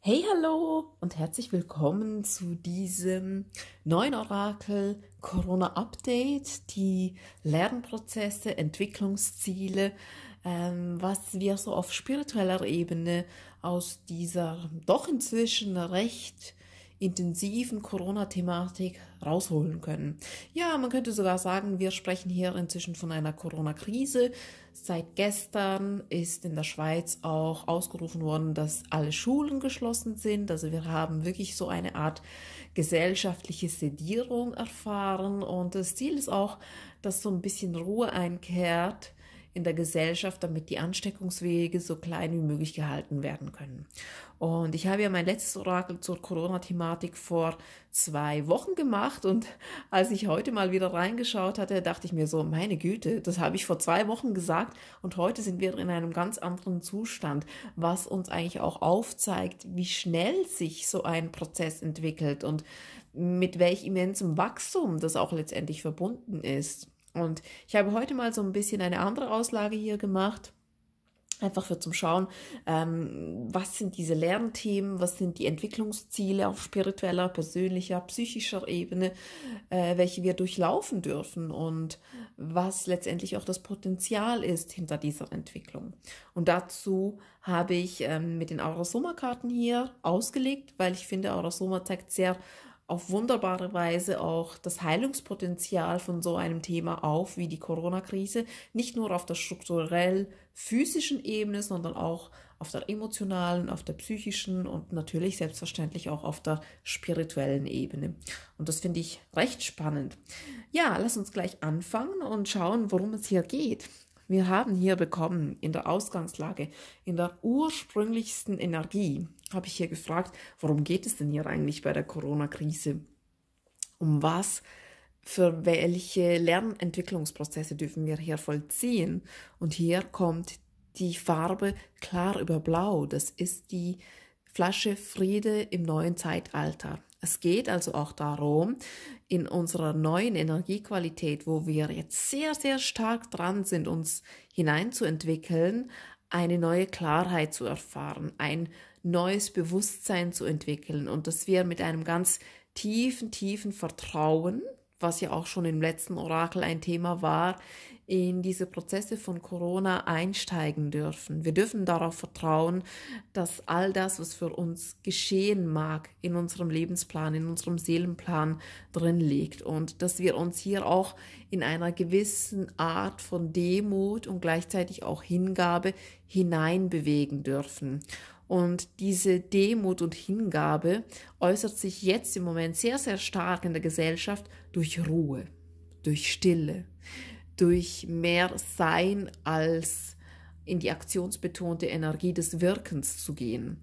Hey, hallo und herzlich willkommen zu diesem neuen Orakel Corona Update, die Lernprozesse, Entwicklungsziele, ähm, was wir so auf spiritueller Ebene aus dieser doch inzwischen recht intensiven Corona-Thematik rausholen können. Ja, man könnte sogar sagen, wir sprechen hier inzwischen von einer Corona-Krise. Seit gestern ist in der Schweiz auch ausgerufen worden, dass alle Schulen geschlossen sind. Also wir haben wirklich so eine Art gesellschaftliche Sedierung erfahren. Und das Ziel ist auch, dass so ein bisschen Ruhe einkehrt in der Gesellschaft, damit die Ansteckungswege so klein wie möglich gehalten werden können. Und ich habe ja mein letztes Orakel zur Corona-Thematik vor zwei Wochen gemacht und als ich heute mal wieder reingeschaut hatte, dachte ich mir so, meine Güte, das habe ich vor zwei Wochen gesagt und heute sind wir in einem ganz anderen Zustand, was uns eigentlich auch aufzeigt, wie schnell sich so ein Prozess entwickelt und mit welch immensem Wachstum das auch letztendlich verbunden ist. Und ich habe heute mal so ein bisschen eine andere Auslage hier gemacht. Einfach für zum Schauen, ähm, was sind diese Lernthemen, was sind die Entwicklungsziele auf spiritueller, persönlicher, psychischer Ebene, äh, welche wir durchlaufen dürfen und was letztendlich auch das Potenzial ist hinter dieser Entwicklung. Und dazu habe ich ähm, mit den aurasoma karten hier ausgelegt, weil ich finde, Aurasoma zeigt sehr auf wunderbare Weise auch das Heilungspotenzial von so einem Thema auf wie die Corona-Krise, nicht nur auf der strukturell physischen Ebene, sondern auch auf der emotionalen, auf der psychischen und natürlich selbstverständlich auch auf der spirituellen Ebene. Und das finde ich recht spannend. Ja, lass uns gleich anfangen und schauen, worum es hier geht. Wir haben hier bekommen, in der Ausgangslage, in der ursprünglichsten Energie, habe ich hier gefragt, worum geht es denn hier eigentlich bei der Corona-Krise? Um was? Für welche Lernentwicklungsprozesse dürfen wir hier vollziehen? Und hier kommt die Farbe klar über blau. Das ist die Flasche Friede im neuen Zeitalter. Es geht also auch darum, in unserer neuen Energiequalität, wo wir jetzt sehr, sehr stark dran sind, uns hineinzuentwickeln, eine neue Klarheit zu erfahren, ein neues Bewusstsein zu entwickeln und dass wir mit einem ganz tiefen, tiefen Vertrauen was ja auch schon im letzten Orakel ein Thema war, in diese Prozesse von Corona einsteigen dürfen. Wir dürfen darauf vertrauen, dass all das, was für uns geschehen mag, in unserem Lebensplan, in unserem Seelenplan drin liegt und dass wir uns hier auch in einer gewissen Art von Demut und gleichzeitig auch Hingabe hineinbewegen dürfen. Und diese Demut und Hingabe äußert sich jetzt im Moment sehr, sehr stark in der Gesellschaft durch Ruhe, durch Stille, durch mehr Sein als in die aktionsbetonte Energie des Wirkens zu gehen.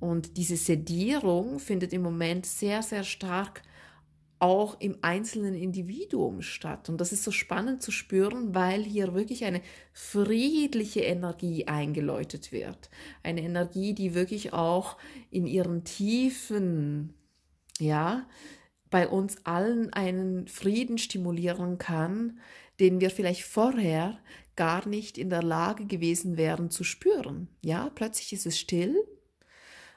Und diese Sedierung findet im Moment sehr, sehr stark auch im einzelnen Individuum statt. Und das ist so spannend zu spüren, weil hier wirklich eine friedliche Energie eingeläutet wird. Eine Energie, die wirklich auch in ihren Tiefen, ja, bei uns allen einen Frieden stimulieren kann, den wir vielleicht vorher gar nicht in der Lage gewesen wären zu spüren. Ja, plötzlich ist es still.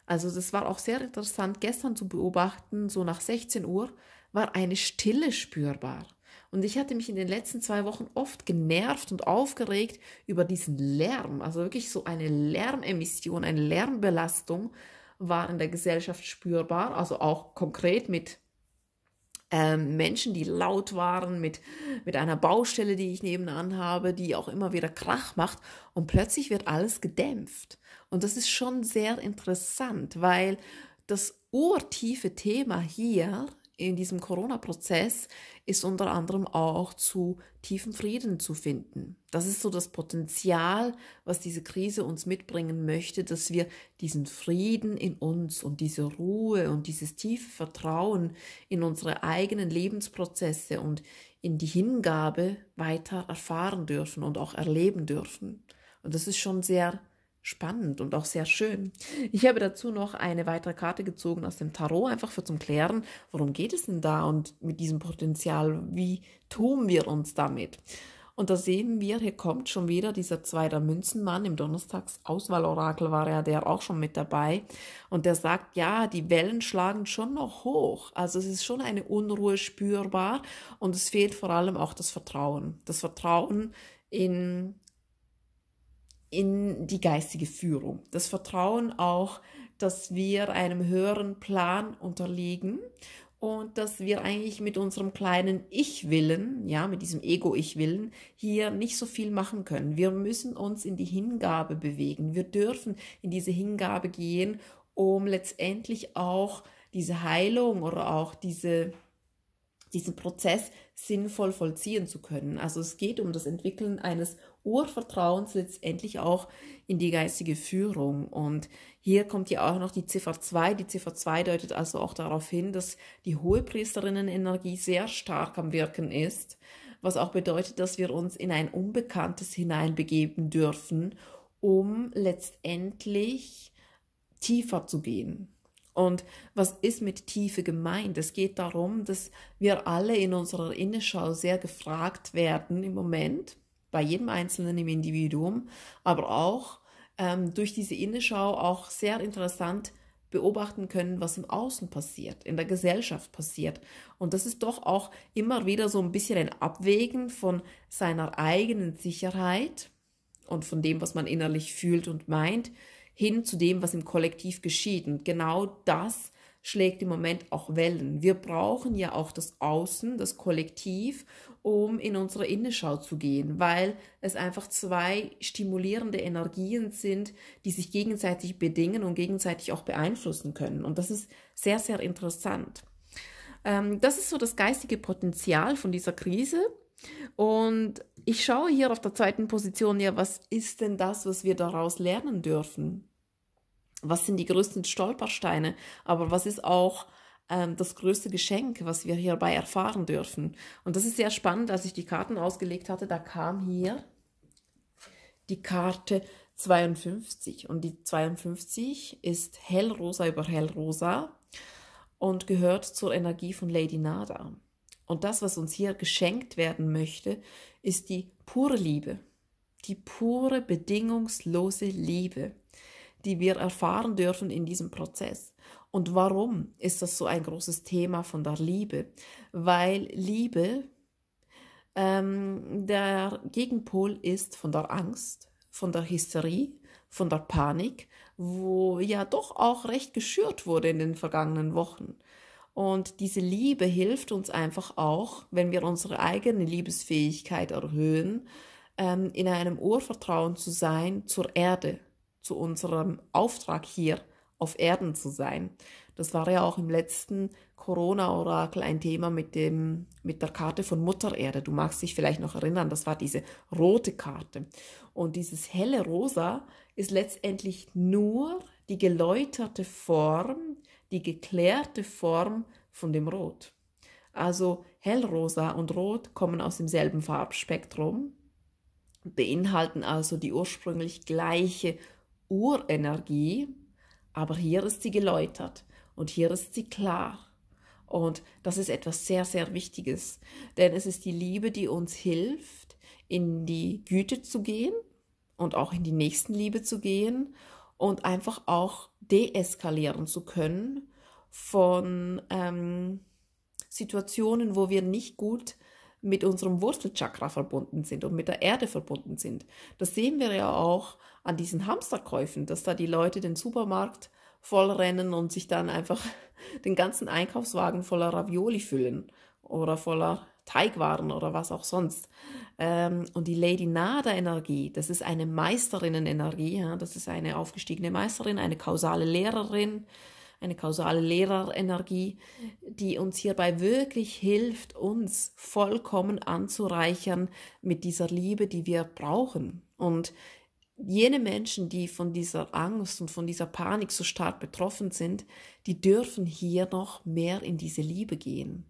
Also das war auch sehr interessant gestern zu beobachten, so nach 16 Uhr war eine Stille spürbar. Und ich hatte mich in den letzten zwei Wochen oft genervt und aufgeregt über diesen Lärm. Also wirklich so eine Lärmemission, eine Lärmbelastung war in der Gesellschaft spürbar. Also auch konkret mit ähm, Menschen, die laut waren, mit, mit einer Baustelle, die ich nebenan habe, die auch immer wieder Krach macht. Und plötzlich wird alles gedämpft. Und das ist schon sehr interessant, weil das urtiefe Thema hier in diesem Corona-Prozess ist unter anderem auch zu tiefen Frieden zu finden. Das ist so das Potenzial, was diese Krise uns mitbringen möchte, dass wir diesen Frieden in uns und diese Ruhe und dieses tiefe Vertrauen in unsere eigenen Lebensprozesse und in die Hingabe weiter erfahren dürfen und auch erleben dürfen. Und das ist schon sehr spannend und auch sehr schön. Ich habe dazu noch eine weitere Karte gezogen aus dem Tarot, einfach für zum Klären, worum geht es denn da und mit diesem Potenzial, wie tun wir uns damit? Und da sehen wir, hier kommt schon wieder dieser zweiter Münzenmann. Im Donnerstagsauswahlorakel war ja der auch schon mit dabei. Und der sagt, ja, die Wellen schlagen schon noch hoch. Also es ist schon eine Unruhe spürbar. Und es fehlt vor allem auch das Vertrauen. Das Vertrauen in in die geistige Führung. Das Vertrauen auch, dass wir einem höheren Plan unterliegen und dass wir eigentlich mit unserem kleinen Ich-Willen, ja, mit diesem Ego-Ich-Willen hier nicht so viel machen können. Wir müssen uns in die Hingabe bewegen. Wir dürfen in diese Hingabe gehen, um letztendlich auch diese Heilung oder auch diese diesen Prozess sinnvoll vollziehen zu können. Also es geht um das Entwickeln eines Urvertrauens letztendlich auch in die geistige Führung. Und hier kommt ja auch noch die Ziffer 2. Die Ziffer 2 deutet also auch darauf hin, dass die Hohepriesterinnen-Energie sehr stark am Wirken ist, was auch bedeutet, dass wir uns in ein Unbekanntes hineinbegeben dürfen, um letztendlich tiefer zu gehen. Und was ist mit Tiefe gemeint? Es geht darum, dass wir alle in unserer Innenschau sehr gefragt werden im Moment bei jedem Einzelnen im Individuum, aber auch ähm, durch diese Innenschau auch sehr interessant beobachten können, was im Außen passiert, in der Gesellschaft passiert. Und das ist doch auch immer wieder so ein bisschen ein Abwägen von seiner eigenen Sicherheit und von dem, was man innerlich fühlt und meint, hin zu dem, was im Kollektiv geschieht. Und genau das schlägt im Moment auch Wellen. Wir brauchen ja auch das Außen, das Kollektiv, um in unsere Innenschau zu gehen, weil es einfach zwei stimulierende Energien sind, die sich gegenseitig bedingen und gegenseitig auch beeinflussen können. Und das ist sehr, sehr interessant. Ähm, das ist so das geistige Potenzial von dieser Krise. Und ich schaue hier auf der zweiten Position ja, was ist denn das, was wir daraus lernen dürfen? was sind die größten Stolpersteine, aber was ist auch ähm, das größte Geschenk, was wir hierbei erfahren dürfen. Und das ist sehr spannend, als ich die Karten ausgelegt hatte, da kam hier die Karte 52 und die 52 ist hellrosa über hellrosa und gehört zur Energie von Lady Nada. Und das, was uns hier geschenkt werden möchte, ist die pure Liebe, die pure, bedingungslose Liebe die wir erfahren dürfen in diesem Prozess. Und warum ist das so ein großes Thema von der Liebe? Weil Liebe, ähm, der Gegenpol ist von der Angst, von der Hysterie, von der Panik, wo ja doch auch recht geschürt wurde in den vergangenen Wochen. Und diese Liebe hilft uns einfach auch, wenn wir unsere eigene Liebesfähigkeit erhöhen, ähm, in einem Urvertrauen zu sein zur Erde, zu unserem Auftrag hier auf Erden zu sein. Das war ja auch im letzten Corona-Orakel ein Thema mit, dem, mit der Karte von Mutter Erde. Du magst dich vielleicht noch erinnern, das war diese rote Karte. Und dieses helle Rosa ist letztendlich nur die geläuterte Form, die geklärte Form von dem Rot. Also hellrosa und rot kommen aus demselben Farbspektrum, beinhalten also die ursprünglich gleiche Urenergie, aber hier ist sie geläutert und hier ist sie klar. Und das ist etwas sehr, sehr Wichtiges, denn es ist die Liebe, die uns hilft, in die Güte zu gehen und auch in die Nächstenliebe zu gehen und einfach auch deeskalieren zu können von ähm, Situationen, wo wir nicht gut mit unserem Wurzelchakra verbunden sind und mit der Erde verbunden sind. Das sehen wir ja auch an diesen Hamsterkäufen, dass da die Leute den Supermarkt vollrennen und sich dann einfach den ganzen Einkaufswagen voller Ravioli füllen oder voller Teigwaren oder was auch sonst. Ähm, und die Lady Nada Energie, das ist eine Meisterinnen Energie, das ist eine aufgestiegene Meisterin, eine kausale Lehrerin, eine kausale Lehrerenergie, die uns hierbei wirklich hilft, uns vollkommen anzureichern mit dieser Liebe, die wir brauchen. Und jene Menschen, die von dieser Angst und von dieser Panik so stark betroffen sind, die dürfen hier noch mehr in diese Liebe gehen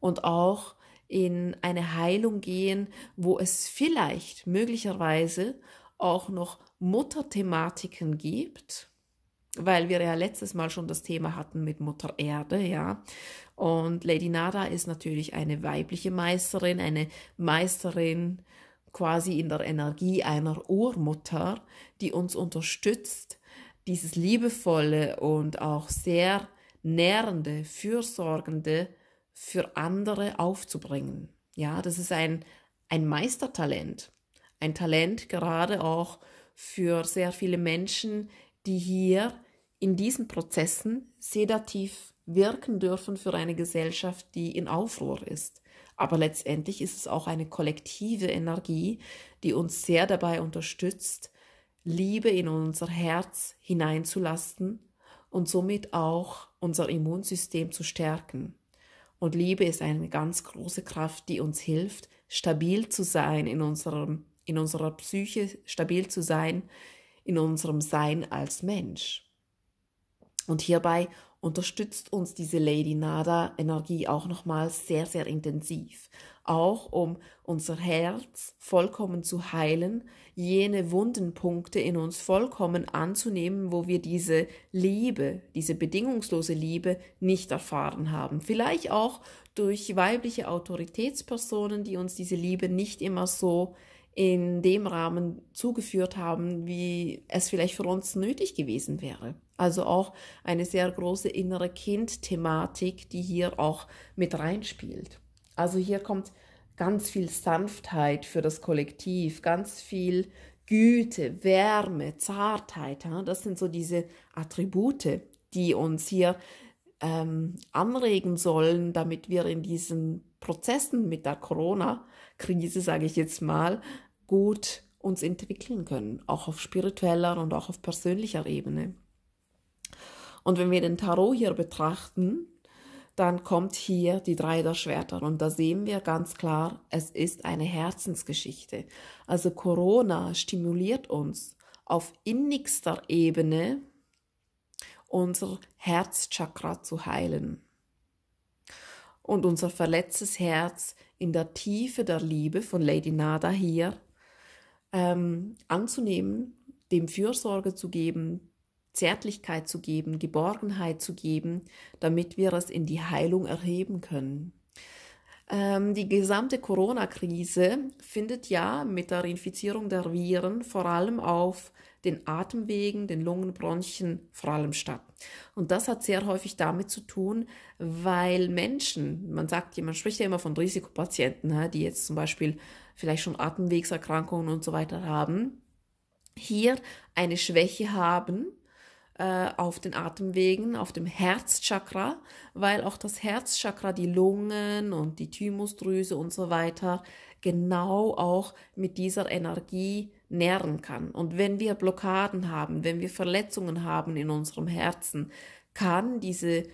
und auch in eine Heilung gehen, wo es vielleicht möglicherweise auch noch Mutterthematiken gibt, weil wir ja letztes Mal schon das Thema hatten mit Mutter Erde, ja. Und Lady Nada ist natürlich eine weibliche Meisterin, eine Meisterin quasi in der Energie einer Urmutter, die uns unterstützt, dieses liebevolle und auch sehr nährende, fürsorgende für andere aufzubringen. Ja, das ist ein, ein Meistertalent, ein Talent gerade auch für sehr viele Menschen, die hier in diesen Prozessen sedativ wirken dürfen für eine Gesellschaft, die in Aufruhr ist. Aber letztendlich ist es auch eine kollektive Energie, die uns sehr dabei unterstützt, Liebe in unser Herz hineinzulasten und somit auch unser Immunsystem zu stärken. Und Liebe ist eine ganz große Kraft, die uns hilft, stabil zu sein in unserem in unserer Psyche, stabil zu sein in unserem Sein als Mensch. Und hierbei unterstützt uns diese Lady Nada Energie auch nochmal sehr, sehr intensiv. Auch um unser Herz vollkommen zu heilen, jene Wundenpunkte in uns vollkommen anzunehmen, wo wir diese Liebe, diese bedingungslose Liebe nicht erfahren haben. Vielleicht auch durch weibliche Autoritätspersonen, die uns diese Liebe nicht immer so in dem Rahmen zugeführt haben, wie es vielleicht für uns nötig gewesen wäre. Also auch eine sehr große innere Kind-Thematik, die hier auch mit reinspielt. Also hier kommt ganz viel Sanftheit für das Kollektiv, ganz viel Güte, Wärme, Zartheit. Das sind so diese Attribute, die uns hier ähm, anregen sollen, damit wir in diesen Prozessen mit der Corona-Krise, sage ich jetzt mal, gut uns entwickeln können, auch auf spiritueller und auch auf persönlicher Ebene. Und wenn wir den Tarot hier betrachten, dann kommt hier die Drei der Schwerter und da sehen wir ganz klar, es ist eine Herzensgeschichte. Also Corona stimuliert uns auf innigster Ebene unser Herzchakra zu heilen und unser verletztes Herz in der Tiefe der Liebe von Lady Nada hier ähm, anzunehmen, dem Fürsorge zu geben, Zärtlichkeit zu geben, Geborgenheit zu geben, damit wir es in die Heilung erheben können. Ähm, die gesamte Corona-Krise findet ja mit der Infizierung der Viren vor allem auf den Atemwegen, den Lungen, vor allem statt. Und das hat sehr häufig damit zu tun, weil Menschen, man sagt, man spricht ja immer von Risikopatienten, ne, die jetzt zum Beispiel vielleicht schon Atemwegserkrankungen und so weiter haben, hier eine Schwäche haben, äh, auf den Atemwegen, auf dem Herzchakra, weil auch das Herzchakra, die Lungen und die Thymusdrüse und so weiter genau auch mit dieser Energie nähren kann. Und wenn wir Blockaden haben, wenn wir Verletzungen haben in unserem Herzen, kann diese,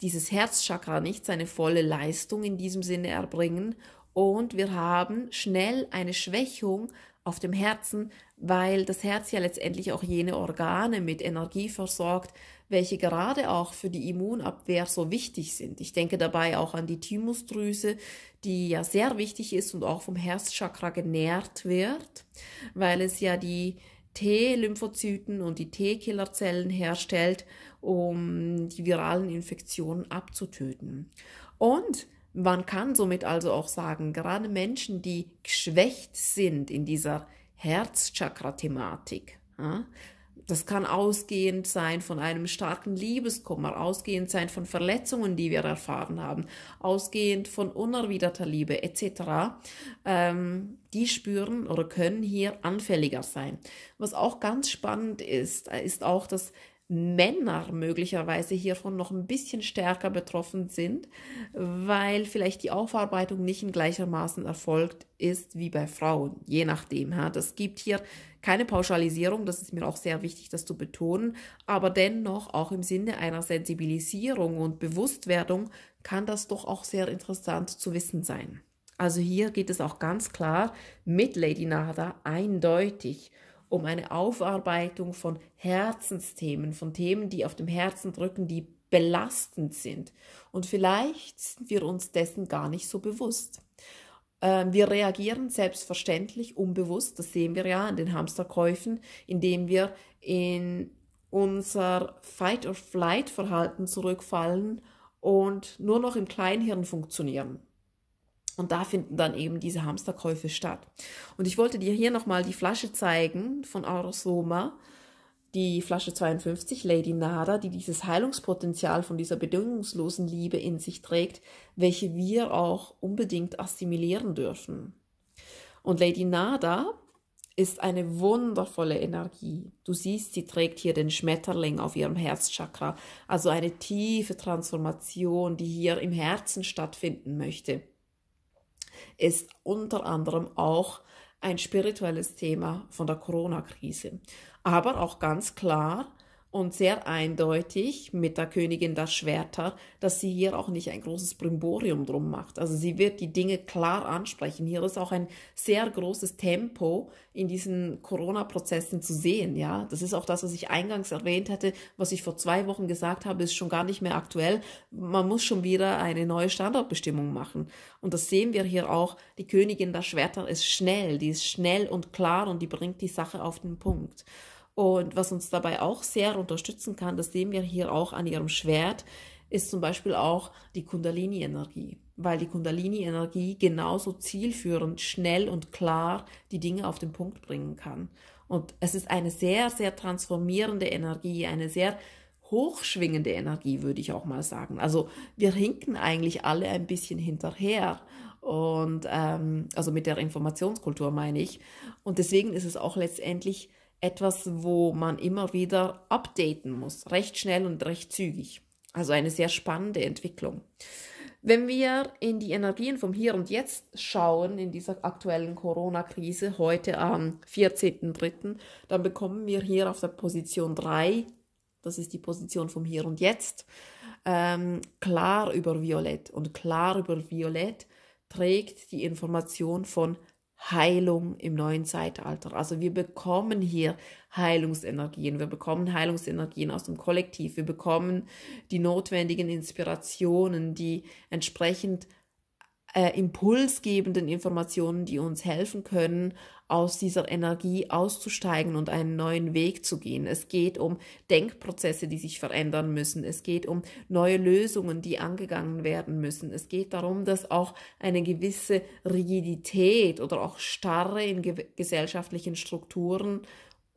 dieses Herzchakra nicht seine volle Leistung in diesem Sinne erbringen und wir haben schnell eine Schwächung auf dem Herzen, weil das Herz ja letztendlich auch jene Organe mit Energie versorgt, welche gerade auch für die Immunabwehr so wichtig sind. Ich denke dabei auch an die Thymusdrüse, die ja sehr wichtig ist und auch vom Herzchakra genährt wird, weil es ja die T-Lymphozyten und die T-Killerzellen herstellt, um die viralen Infektionen abzutöten. Und man kann somit also auch sagen, gerade Menschen, die geschwächt sind in dieser Herzchakra-Thematik, das kann ausgehend sein von einem starken Liebeskummer, ausgehend sein von Verletzungen, die wir erfahren haben, ausgehend von unerwiderter Liebe etc. Ähm, die spüren oder können hier anfälliger sein. Was auch ganz spannend ist, äh, ist auch, dass Männer möglicherweise hiervon noch ein bisschen stärker betroffen sind, weil vielleicht die Aufarbeitung nicht in gleichermaßen erfolgt ist wie bei Frauen, je nachdem. Das gibt hier keine Pauschalisierung, das ist mir auch sehr wichtig, das zu betonen, aber dennoch auch im Sinne einer Sensibilisierung und Bewusstwerdung kann das doch auch sehr interessant zu wissen sein. Also hier geht es auch ganz klar mit Lady Nada eindeutig um eine Aufarbeitung von Herzensthemen, von Themen, die auf dem Herzen drücken, die belastend sind. Und vielleicht sind wir uns dessen gar nicht so bewusst. Ähm, wir reagieren selbstverständlich unbewusst, das sehen wir ja an den Hamsterkäufen, indem wir in unser Fight-or-Flight-Verhalten zurückfallen und nur noch im Kleinhirn funktionieren. Und da finden dann eben diese Hamsterkäufe statt. Und ich wollte dir hier nochmal die Flasche zeigen von Arosoma, die Flasche 52 Lady Nada, die dieses Heilungspotenzial von dieser bedingungslosen Liebe in sich trägt, welche wir auch unbedingt assimilieren dürfen. Und Lady Nada ist eine wundervolle Energie. Du siehst, sie trägt hier den Schmetterling auf ihrem Herzchakra, also eine tiefe Transformation, die hier im Herzen stattfinden möchte ist unter anderem auch ein spirituelles Thema von der Corona-Krise. Aber auch ganz klar und sehr eindeutig mit der Königin der Schwerter, dass sie hier auch nicht ein großes Brimborium drum macht. Also sie wird die Dinge klar ansprechen. Hier ist auch ein sehr großes Tempo in diesen Corona-Prozessen zu sehen. Ja, das ist auch das, was ich eingangs erwähnt hatte, was ich vor zwei Wochen gesagt habe, ist schon gar nicht mehr aktuell. Man muss schon wieder eine neue Standortbestimmung machen. Und das sehen wir hier auch. Die Königin der Schwerter ist schnell, die ist schnell und klar und die bringt die Sache auf den Punkt. Und was uns dabei auch sehr unterstützen kann, das sehen wir hier auch an ihrem Schwert, ist zum Beispiel auch die Kundalini-Energie, weil die Kundalini-Energie genauso zielführend, schnell und klar die Dinge auf den Punkt bringen kann. Und es ist eine sehr, sehr transformierende Energie, eine sehr hochschwingende Energie, würde ich auch mal sagen. Also wir hinken eigentlich alle ein bisschen hinterher. Und ähm, also mit der Informationskultur meine ich. Und deswegen ist es auch letztendlich etwas, wo man immer wieder updaten muss, recht schnell und recht zügig. Also eine sehr spannende Entwicklung. Wenn wir in die Energien vom Hier und Jetzt schauen, in dieser aktuellen Corona-Krise, heute am 14.03., dann bekommen wir hier auf der Position 3, das ist die Position vom Hier und Jetzt, ähm, klar über Violett. Und klar über Violett trägt die Information von Heilung im neuen Zeitalter. Also wir bekommen hier Heilungsenergien, wir bekommen Heilungsenergien aus dem Kollektiv, wir bekommen die notwendigen Inspirationen, die entsprechend äh, impulsgebenden Informationen, die uns helfen können, aus dieser Energie auszusteigen und einen neuen Weg zu gehen. Es geht um Denkprozesse, die sich verändern müssen. Es geht um neue Lösungen, die angegangen werden müssen. Es geht darum, dass auch eine gewisse Rigidität oder auch Starre in ge gesellschaftlichen Strukturen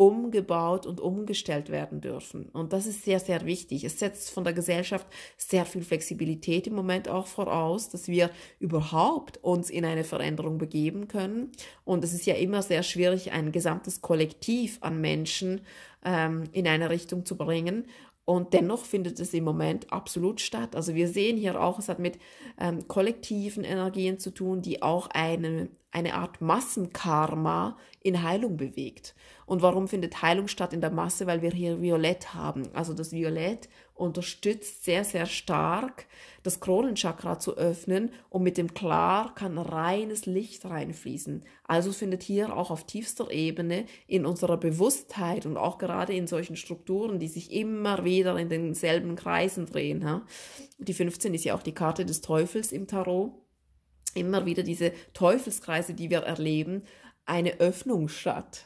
umgebaut und umgestellt werden dürfen. Und das ist sehr, sehr wichtig. Es setzt von der Gesellschaft sehr viel Flexibilität im Moment auch voraus, dass wir überhaupt uns in eine Veränderung begeben können. Und es ist ja immer sehr schwierig, ein gesamtes Kollektiv an Menschen ähm, in eine Richtung zu bringen. Und dennoch findet es im Moment absolut statt. Also wir sehen hier auch, es hat mit ähm, kollektiven Energien zu tun, die auch eine, eine Art Massenkarma in Heilung bewegt. Und warum findet Heilung statt in der Masse? Weil wir hier Violett haben. Also das Violett unterstützt sehr, sehr stark, das Kronenchakra zu öffnen und mit dem Klar kann reines Licht reinfließen. Also findet hier auch auf tiefster Ebene in unserer Bewusstheit und auch gerade in solchen Strukturen, die sich immer wieder in denselben Kreisen drehen. Ha? Die 15 ist ja auch die Karte des Teufels im Tarot. Immer wieder diese Teufelskreise, die wir erleben, eine Öffnung statt.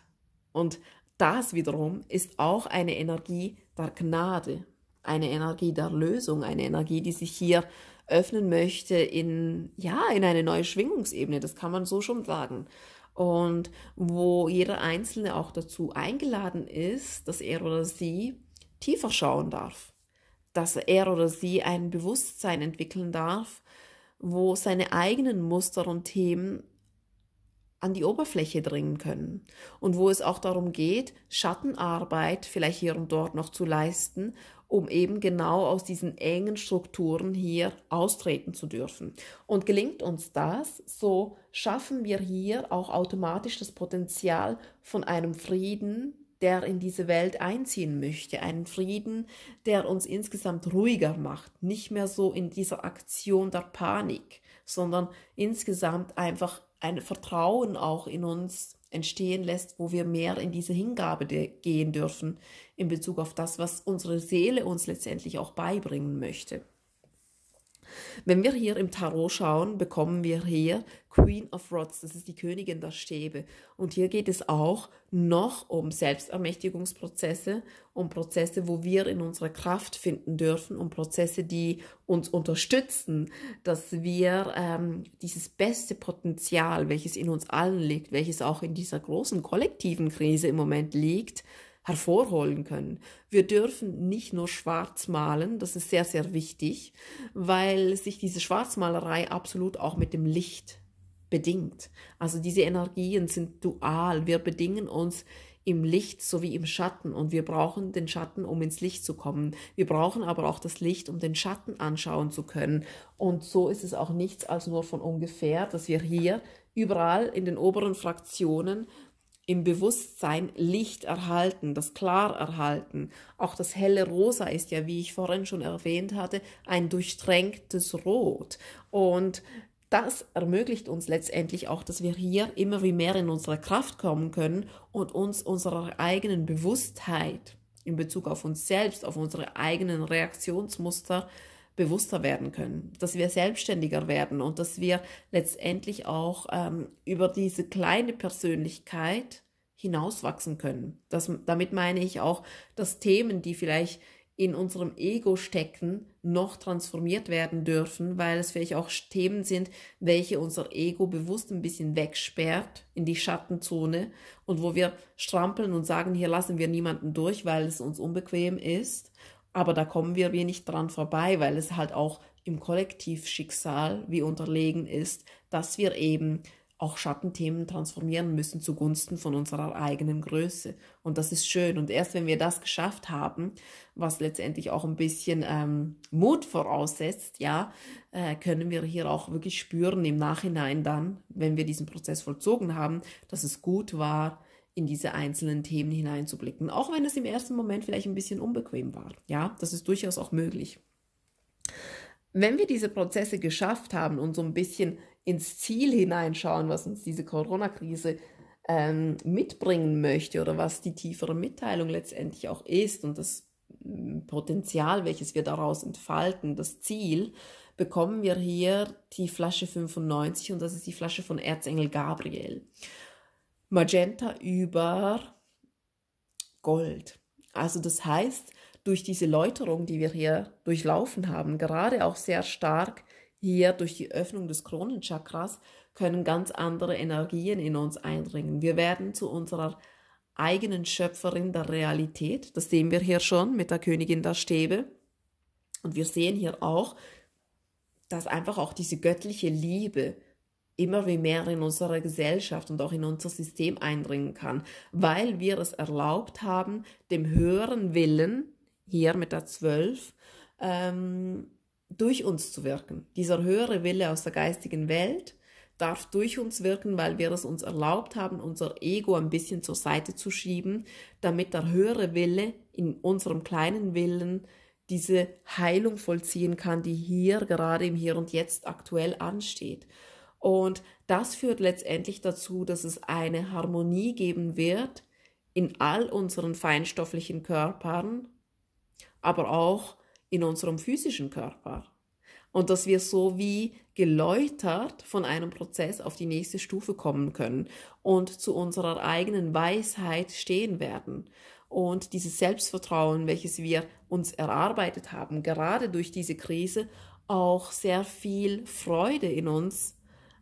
Und das wiederum ist auch eine Energie der Gnade eine Energie der Lösung, eine Energie, die sich hier öffnen möchte in, ja, in eine neue Schwingungsebene. Das kann man so schon sagen. Und wo jeder Einzelne auch dazu eingeladen ist, dass er oder sie tiefer schauen darf. Dass er oder sie ein Bewusstsein entwickeln darf, wo seine eigenen Muster und Themen an die Oberfläche dringen können und wo es auch darum geht, Schattenarbeit vielleicht hier und dort noch zu leisten, um eben genau aus diesen engen Strukturen hier austreten zu dürfen. Und gelingt uns das, so schaffen wir hier auch automatisch das Potenzial von einem Frieden, der in diese Welt einziehen möchte. Einen Frieden, der uns insgesamt ruhiger macht, nicht mehr so in dieser Aktion der Panik, sondern insgesamt einfach ein Vertrauen auch in uns entstehen lässt, wo wir mehr in diese Hingabe gehen dürfen in Bezug auf das, was unsere Seele uns letztendlich auch beibringen möchte. Wenn wir hier im Tarot schauen, bekommen wir hier Queen of Rods, das ist die Königin der Stäbe. Und hier geht es auch noch um Selbstermächtigungsprozesse, um Prozesse, wo wir in unsere Kraft finden dürfen, um Prozesse, die uns unterstützen, dass wir ähm, dieses beste Potenzial, welches in uns allen liegt, welches auch in dieser großen kollektiven Krise im Moment liegt, hervorholen können. Wir dürfen nicht nur schwarz malen, das ist sehr, sehr wichtig, weil sich diese Schwarzmalerei absolut auch mit dem Licht bedingt. Also diese Energien sind dual. Wir bedingen uns im Licht sowie im Schatten und wir brauchen den Schatten, um ins Licht zu kommen. Wir brauchen aber auch das Licht, um den Schatten anschauen zu können. Und so ist es auch nichts als nur von ungefähr, dass wir hier überall in den oberen Fraktionen im Bewusstsein Licht erhalten, das Klar erhalten. Auch das helle Rosa ist ja, wie ich vorhin schon erwähnt hatte, ein durchtränktes Rot. Und das ermöglicht uns letztendlich auch, dass wir hier immer wie mehr in unsere Kraft kommen können und uns unserer eigenen Bewusstheit in Bezug auf uns selbst, auf unsere eigenen Reaktionsmuster bewusster werden können, dass wir selbstständiger werden und dass wir letztendlich auch ähm, über diese kleine Persönlichkeit hinauswachsen können. Das, damit meine ich auch, dass Themen, die vielleicht in unserem Ego stecken, noch transformiert werden dürfen, weil es vielleicht auch Themen sind, welche unser Ego bewusst ein bisschen wegsperrt in die Schattenzone und wo wir strampeln und sagen, hier lassen wir niemanden durch, weil es uns unbequem ist aber da kommen wir wenig dran vorbei, weil es halt auch im Kollektivschicksal wie unterlegen ist, dass wir eben auch Schattenthemen transformieren müssen zugunsten von unserer eigenen Größe. Und das ist schön. Und erst wenn wir das geschafft haben, was letztendlich auch ein bisschen ähm, Mut voraussetzt, ja, äh, können wir hier auch wirklich spüren im Nachhinein dann, wenn wir diesen Prozess vollzogen haben, dass es gut war, in diese einzelnen Themen hineinzublicken, auch wenn es im ersten Moment vielleicht ein bisschen unbequem war. Ja, das ist durchaus auch möglich. Wenn wir diese Prozesse geschafft haben und so ein bisschen ins Ziel hineinschauen, was uns diese Corona-Krise ähm, mitbringen möchte oder was die tiefere Mitteilung letztendlich auch ist und das mm, Potenzial, welches wir daraus entfalten, das Ziel, bekommen wir hier die Flasche 95 und das ist die Flasche von Erzengel Gabriel. Magenta über Gold. Also das heißt, durch diese Läuterung, die wir hier durchlaufen haben, gerade auch sehr stark hier durch die Öffnung des Kronenchakras, können ganz andere Energien in uns eindringen. Wir werden zu unserer eigenen Schöpferin der Realität. Das sehen wir hier schon mit der Königin der Stäbe. Und wir sehen hier auch, dass einfach auch diese göttliche Liebe, immer wie mehr in unsere Gesellschaft und auch in unser System eindringen kann, weil wir es erlaubt haben, dem höheren Willen, hier mit der 12, ähm, durch uns zu wirken. Dieser höhere Wille aus der geistigen Welt darf durch uns wirken, weil wir es uns erlaubt haben, unser Ego ein bisschen zur Seite zu schieben, damit der höhere Wille in unserem kleinen Willen diese Heilung vollziehen kann, die hier gerade im Hier und Jetzt aktuell ansteht. Und das führt letztendlich dazu, dass es eine Harmonie geben wird in all unseren feinstofflichen Körpern, aber auch in unserem physischen Körper. Und dass wir so wie geläutert von einem Prozess auf die nächste Stufe kommen können und zu unserer eigenen Weisheit stehen werden. Und dieses Selbstvertrauen, welches wir uns erarbeitet haben, gerade durch diese Krise, auch sehr viel Freude in uns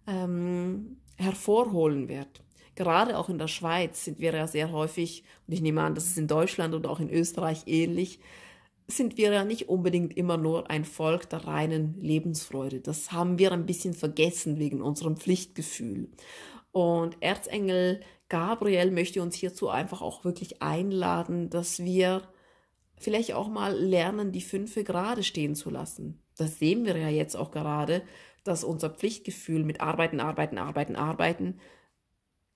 ähm, hervorholen wird. Gerade auch in der Schweiz sind wir ja sehr häufig, und ich nehme an, das ist in Deutschland und auch in Österreich ähnlich, sind wir ja nicht unbedingt immer nur ein Volk der reinen Lebensfreude. Das haben wir ein bisschen vergessen wegen unserem Pflichtgefühl. Und Erzengel Gabriel möchte uns hierzu einfach auch wirklich einladen, dass wir vielleicht auch mal lernen, die Fünfe gerade stehen zu lassen. Das sehen wir ja jetzt auch gerade, dass unser Pflichtgefühl mit Arbeiten, Arbeiten, Arbeiten, Arbeiten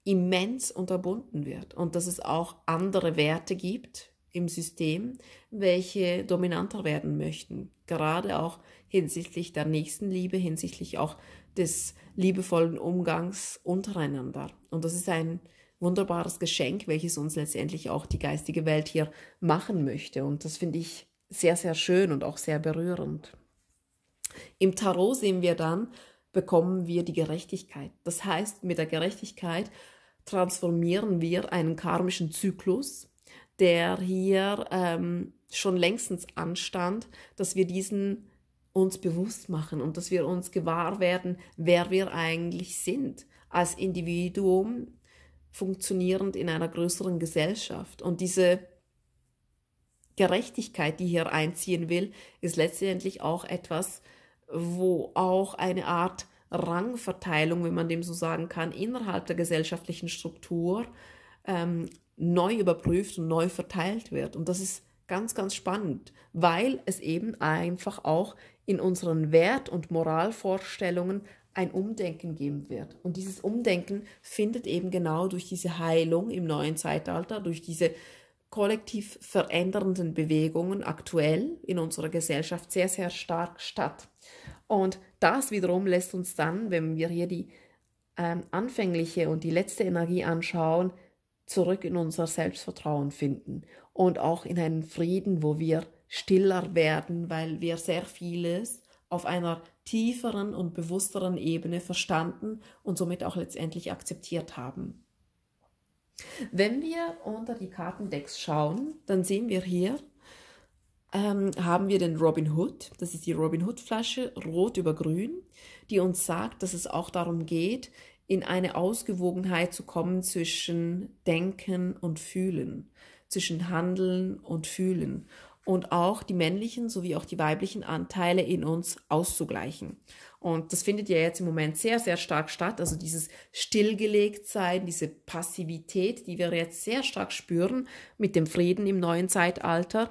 immens unterbunden wird und dass es auch andere Werte gibt im System, welche dominanter werden möchten. Gerade auch hinsichtlich der Nächstenliebe, hinsichtlich auch des liebevollen Umgangs untereinander. Und das ist ein wunderbares Geschenk, welches uns letztendlich auch die geistige Welt hier machen möchte. Und das finde ich sehr, sehr schön und auch sehr berührend. Im Tarot sehen wir dann, bekommen wir die Gerechtigkeit. Das heißt, mit der Gerechtigkeit transformieren wir einen karmischen Zyklus, der hier ähm, schon längstens anstand, dass wir diesen uns bewusst machen und dass wir uns gewahr werden, wer wir eigentlich sind als Individuum funktionierend in einer größeren Gesellschaft. Und diese Gerechtigkeit, die hier einziehen will, ist letztendlich auch etwas, wo auch eine Art Rangverteilung, wenn man dem so sagen kann, innerhalb der gesellschaftlichen Struktur ähm, neu überprüft und neu verteilt wird. Und das ist ganz, ganz spannend, weil es eben einfach auch in unseren Wert- und Moralvorstellungen ein Umdenken geben wird. Und dieses Umdenken findet eben genau durch diese Heilung im neuen Zeitalter, durch diese kollektiv verändernden Bewegungen aktuell in unserer Gesellschaft sehr, sehr stark statt. Und das wiederum lässt uns dann, wenn wir hier die ähm, anfängliche und die letzte Energie anschauen, zurück in unser Selbstvertrauen finden und auch in einen Frieden, wo wir stiller werden, weil wir sehr vieles auf einer tieferen und bewussteren Ebene verstanden und somit auch letztendlich akzeptiert haben. Wenn wir unter die Kartendecks schauen, dann sehen wir hier, ähm, haben wir den Robin Hood. Das ist die Robin Hood Flasche, rot über grün, die uns sagt, dass es auch darum geht, in eine Ausgewogenheit zu kommen zwischen Denken und Fühlen, zwischen Handeln und Fühlen und auch die männlichen sowie auch die weiblichen Anteile in uns auszugleichen. Und das findet ja jetzt im Moment sehr, sehr stark statt. Also dieses Stillgelegtsein, diese Passivität, die wir jetzt sehr stark spüren mit dem Frieden im neuen Zeitalter,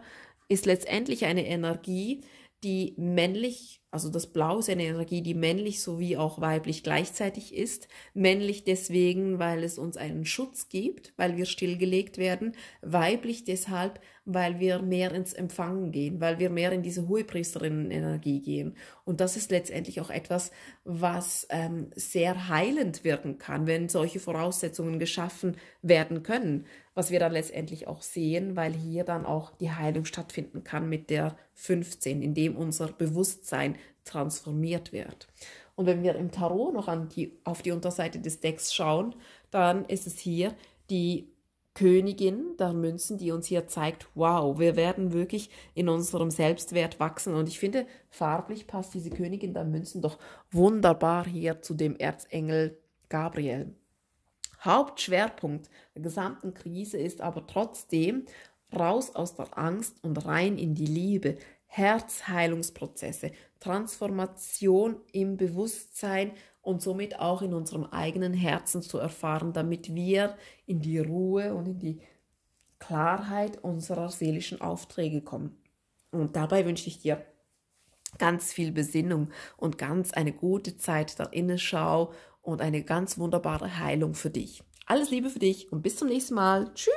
ist letztendlich eine Energie, die männlich also das Blau ist eine Energie, die männlich sowie auch weiblich gleichzeitig ist. Männlich deswegen, weil es uns einen Schutz gibt, weil wir stillgelegt werden. Weiblich deshalb, weil wir mehr ins Empfangen gehen, weil wir mehr in diese Hohepriesterinnen-Energie gehen. Und das ist letztendlich auch etwas, was ähm, sehr heilend wirken kann, wenn solche Voraussetzungen geschaffen werden können. Was wir dann letztendlich auch sehen, weil hier dann auch die Heilung stattfinden kann mit der 15, indem unser Bewusstsein transformiert wird. Und wenn wir im Tarot noch an die, auf die Unterseite des Decks schauen, dann ist es hier die Königin der Münzen, die uns hier zeigt, wow, wir werden wirklich in unserem Selbstwert wachsen. Und ich finde, farblich passt diese Königin der Münzen doch wunderbar hier zu dem Erzengel Gabriel. Hauptschwerpunkt der gesamten Krise ist aber trotzdem raus aus der Angst und rein in die Liebe. Herzheilungsprozesse, Transformation im Bewusstsein und somit auch in unserem eigenen Herzen zu erfahren, damit wir in die Ruhe und in die Klarheit unserer seelischen Aufträge kommen. Und dabei wünsche ich dir ganz viel Besinnung und ganz eine gute Zeit der Innenschau und eine ganz wunderbare Heilung für dich. Alles Liebe für dich und bis zum nächsten Mal. Tschüss!